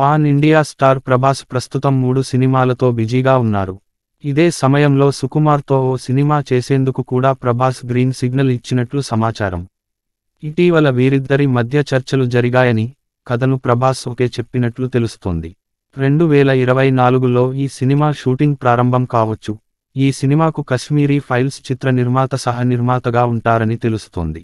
pan India star Prabhas ప్రస్తుతం మూడు సినిమాలతో బిజీగా ఉన్నారు ఇదే సమయంలో సుకుమార్తో ఓ సినిమా చేసేందుకు కూడా ప్రభాస్ గ్రీన్ సిగ్నల్ ఇచ్చినట్లు సమాచారం ఇటీవల వీరిద్దరి మధ్య చర్చలు జరిగాయని కథను ప్రభాస్ ఒకే చెప్పినట్లు తెలుస్తోంది రెండు వేల ఇరవై నాలుగులో ఈ సినిమా షూటింగ్ ప్రారంభం కావచ్చు ఈ సినిమాకు కశ్మీరీ ఫైల్స్ చిత్ర నిర్మాత సహ నిర్మాతగా ఉంటారని తెలుస్తోంది